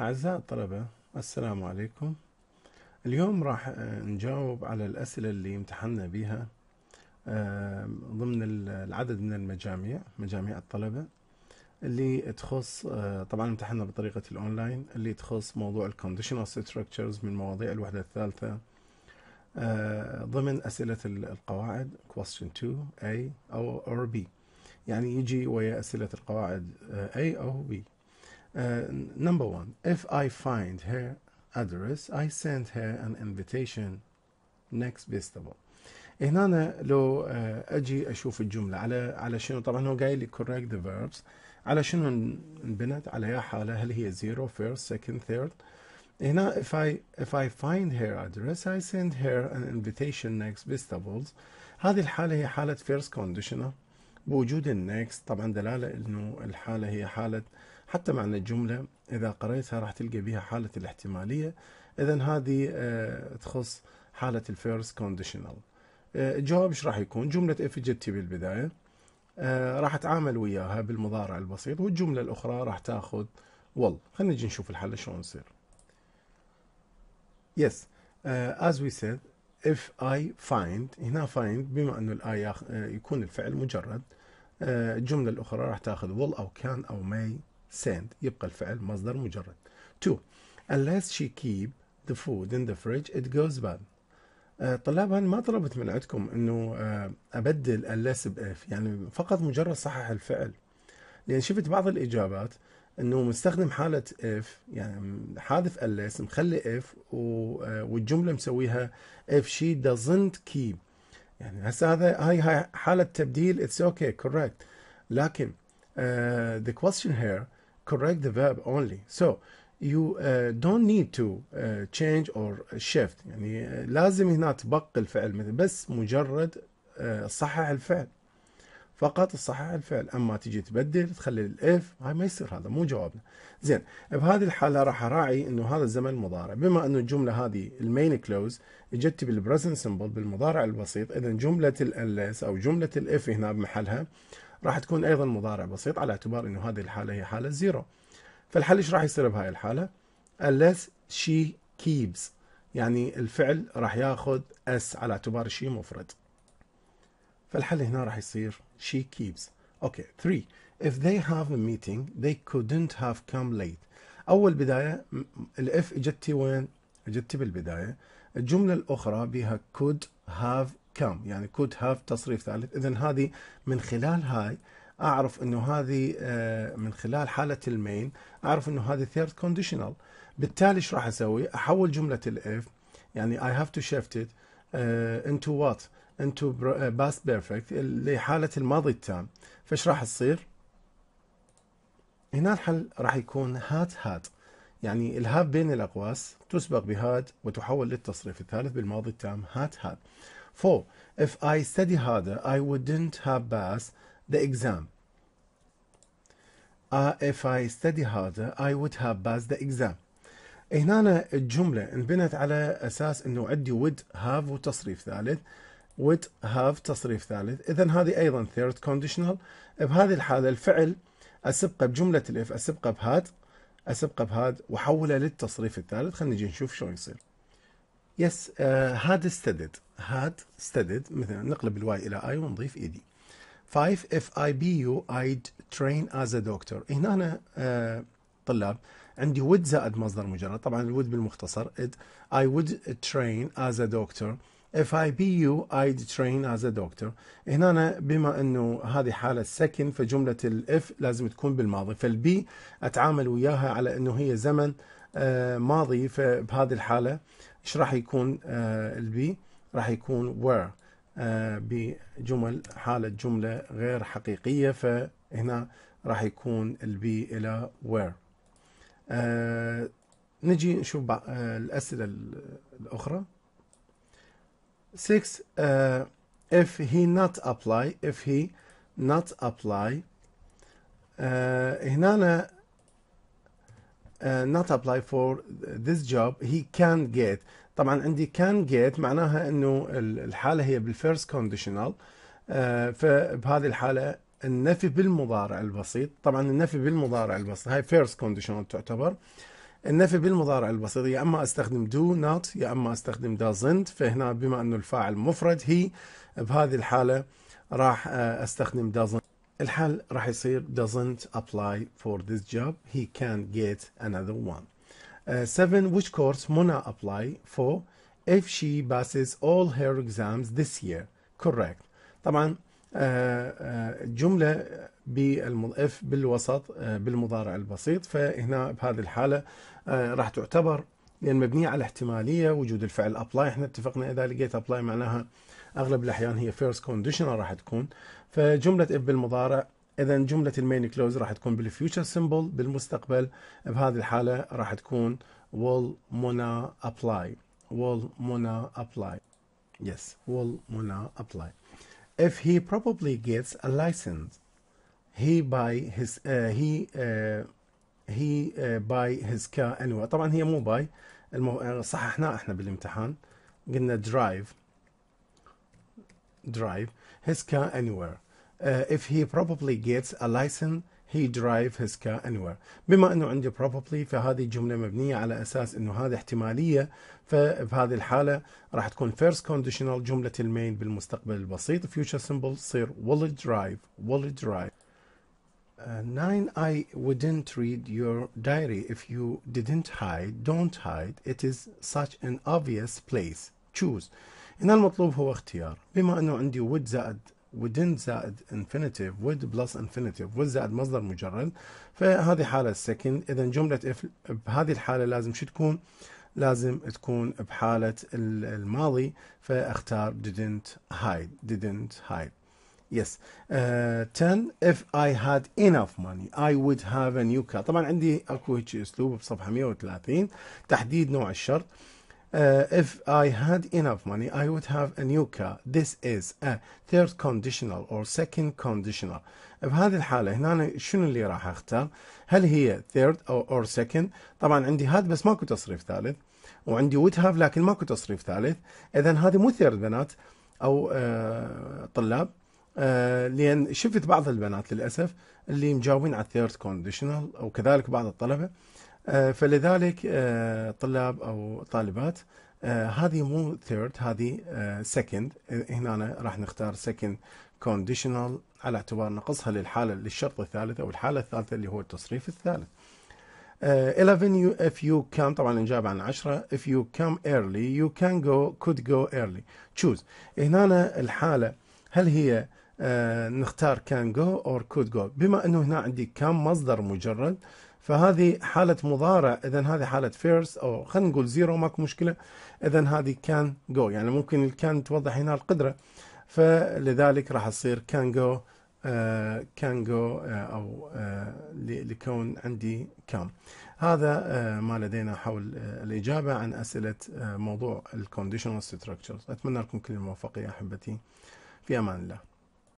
أعزائي الطلبة السلام عليكم اليوم راح آه، نجاوب على الأسئلة اللي امتحنا بها ضمن العدد من المجاميع مجاميع الطلبة اللي تخص آه، طبعا امتحنا بطريقة الأونلاين اللي تخص موضوع الكونديشنال ستراكشرز من مواضيع الوحدة الثالثة آه، ضمن أسئلة القواعد question 2 A أو or B يعني يجي ويا أسئلة القواعد A أو B number one, if I find her address, I send her an invitation next festival. هنا لو اجي اشوف الجمله على على شنو طبعا هو قايل لي correct the verbs على شنو انبنت على يا حاله هل هي zero first second third هنا if I if I find her address I send her an invitation next vegetables هذه الحالة هي حالة first conditional بوجود النكست طبعا دلالة انه الحالة هي حالة حتى معنى الجملة إذا قريتها راح تلقى بها حالة الاحتمالية إذا هذه آه، تخص حالة الفيرست كونديشنال آه، الجواب ايش راح يكون جملة اف جتي بالبداية آه، راح اتعامل وياها بالمضارع البسيط والجملة الأخرى راح تاخذ ول خلينا نجي نشوف الحل شلون يصير yes as we said if I find هنا find بما انه الاي يكون الفعل مجرد الجملة الأخرى راح تاخذ ول أو كان أو may send يبقى الفعل مصدر مجرد two unless she keep the food in the fridge it goes bad آه، طلاب انا ما طلبت من عندكم انه آه، ابدل unless باف يعني فقط مجرد صحح الفعل لان شفت بعض الاجابات انه مستخدم حالة اف يعني حاذف unless مخلي اف آه، والجملة مسويها if she doesn't keep يعني هسه هذا هاي هاي حالة تبديل اتس اوكي كوركت لكن uh, the question here correct the verb only. So you uh, don't need to uh, change or shift يعني uh, لازم هنا تبقي الفعل مثل بس مجرد uh, صحح الفعل فقط صحح الفعل اما تجي تبدل تخلي الاف هاي ما يصير هذا مو جوابنا زين بهذه الحاله راح اراعي انه هذا الزمن مضارع بما انه الجمله هذه المين كلوز اجت بالبريزنت سمبل بالمضارع البسيط اذا جمله الانلس او جمله الاف هنا بمحلها راح تكون ايضا مضارع بسيط على اعتبار انه هذه الحاله هي حاله زيرو فالحل ايش راح يصير بهاي الحاله unless she keeps يعني الفعل راح ياخذ اس على اعتبار شي مفرد فالحل هنا راح يصير she keeps اوكي 3 if they have a meeting they couldn't have come late اول بدايه الاف اجتي وين اجتي بالبدايه الجمله الاخرى بها could have كام يعني كود هاف تصريف ثالث اذا هذه من خلال هاي اعرف انه هذه آه، من خلال حاله المين اعرف انه هذه ثيرد كونديشنال بالتالي ايش راح اسوي احول جمله الاف يعني اي هاف تو شيفت ات انتو وات انتو باست بيرفكت لحاله الماضي التام فايش راح تصير هنا الحل راح يكون هات هات يعني الهاب بين الاقواس تسبق بهاد وتحول للتصريف الثالث بالماضي التام هات هات 4. If I study harder, I wouldn't have passed the exam. Uh, if I study harder, I would have passed the exam. هنا الجملة انبنت على أساس أنه عندي would have وتصريف ثالث would have تصريف ثالث إذا هذه أيضا third conditional بهذه الحالة الفعل أسبقه بجملة الإف أسبقه بهاد أسبقه بهاد وحوله للتصريف الثالث خلينا نجي نشوف شو يصير يس آه، هاد استدد هاد استدد مثلا نقلب الواي الى اي ونضيف اي دي 5 اف اي بي يو ايد ترين از ا دكتور هنا أنا آه، طلاب عندي ود زائد مصدر مجرد طبعا الود بالمختصر اي ود ترين از ا a doctor if I be you I'd train as a هنا أنا بما أنه هذه حالة سكن فجملة الاف لازم تكون بالماضي فالبي أتعامل وياها على أنه هي زمن آه، ماضي فبهذه الحالة ايش راح يكون آه، البي راح يكون where آه، بجمل حالة جملة غير حقيقية فهنا راح يكون البي إلى where آه، نجي نشوف الأسئلة الأخرى 6 if he not apply if he not apply uh, هنا Uh, not apply for this job he can get طبعا عندي can get معناها انه الحالة هي بالفيرست كونديشنال uh, فبهذه الحالة النفي بالمضارع البسيط طبعا النفي بالمضارع البسيط هاي first كونديشنال تعتبر النفي بالمضارع البسيط يا اما استخدم do not يا اما استخدم doesn't فهنا بما انه الفاعل مفرد هي بهذه الحالة راح uh, استخدم doesn't الحل راح يصير doesn't apply for this job he can get another one 7 uh, seven which course Mona apply for if she passes all her exams this year correct طبعا الجملة uh, uh, بالمضاف بالوسط بالمضارع البسيط فهنا بهذه الحالة راح تعتبر لأن يعني مبنية على احتمالية وجود الفعل apply احنا اتفقنا إذا لقيت apply معناها اغلب الاحيان هي فيرست كونديشنال راح تكون فجمله اف بالمضارع اذا جمله المين كلوز راح تكون بالفيوتشر سيمبل بالمستقبل بهذه الحاله راح تكون will مونا apply will مونا apply yes will مونا apply if he probably gets a license he buy his uh, he uh, he uh, buy his car anyway طبعا هي مو باي صححناها احنا بالامتحان قلنا drive drive his car anywhere uh, if he probably gets a license he drive his car anywhere بما انه عندي probably فهذه الجملة مبنية على اساس انه هذه احتمالية فبهذه الحالة راح تكون first conditional جملة المين بالمستقبل البسيط future simple صير will it drive will it drive Uh, nine, I wouldn't read your diary if you didn't hide. Don't hide. It is such an obvious place. Choose. هنا المطلوب هو اختيار بما انه عندي would زائد wouldn't زائد infinitive would plus infinitive would زائد مصدر مجرد فهذه حالة السكند اذا جملة if بهذه الحالة لازم شو تكون لازم تكون بحالة الماضي فاختار didn't hide didn't hide Yes. Uh, آه، 10. If I had enough money, I would have a new car. طبعا عندي اكو هيك اسلوب بصفحه 130 تحديد نوع الشرط. Uh, if I had enough money, I would have a new car. This is a third conditional or second conditional. Uh, بهذه الحالة هنا أنا شنو اللي راح أختار؟ هل هي third or, or second؟ طبعا عندي هاد بس ماكو تصريف ثالث وعندي would have لكن ماكو تصريف ثالث. إذا هذه مو third بنات أو uh, طلاب آه لأن شفت بعض البنات للأسف اللي مجاوبين على third conditional وكذلك بعض الطلبة آه، فلذلك آه، طلاب او طالبات آه، هذه مو ثيرد هذه سكند هنا أنا راح نختار سكند كونديشنال على اعتبار نقصها للحاله للشرط الثالث او الحاله الثالثه اللي هو التصريف الثالث. 11 you, if you come طبعا الإجابة عن 10 if you come early you can go could go early choose هنا الحالة هل هي نختار can go or could go بما أنه هنا عندي come مصدر مجرد فهذه حالة مضارع إذا هذه حالة فيرست أو خلينا نقول زيرو ماكو مشكلة إذا هذه كان جو يعني ممكن can توضح هنا القدرة فلذلك راح تصير كان جو كان جو أو آه، لكون عندي كام هذا آه، ما لدينا حول آه، الإجابة عن أسئلة موضوع الكونديشنال structures أتمنى لكم كل الموفقية أحبتي في أمان الله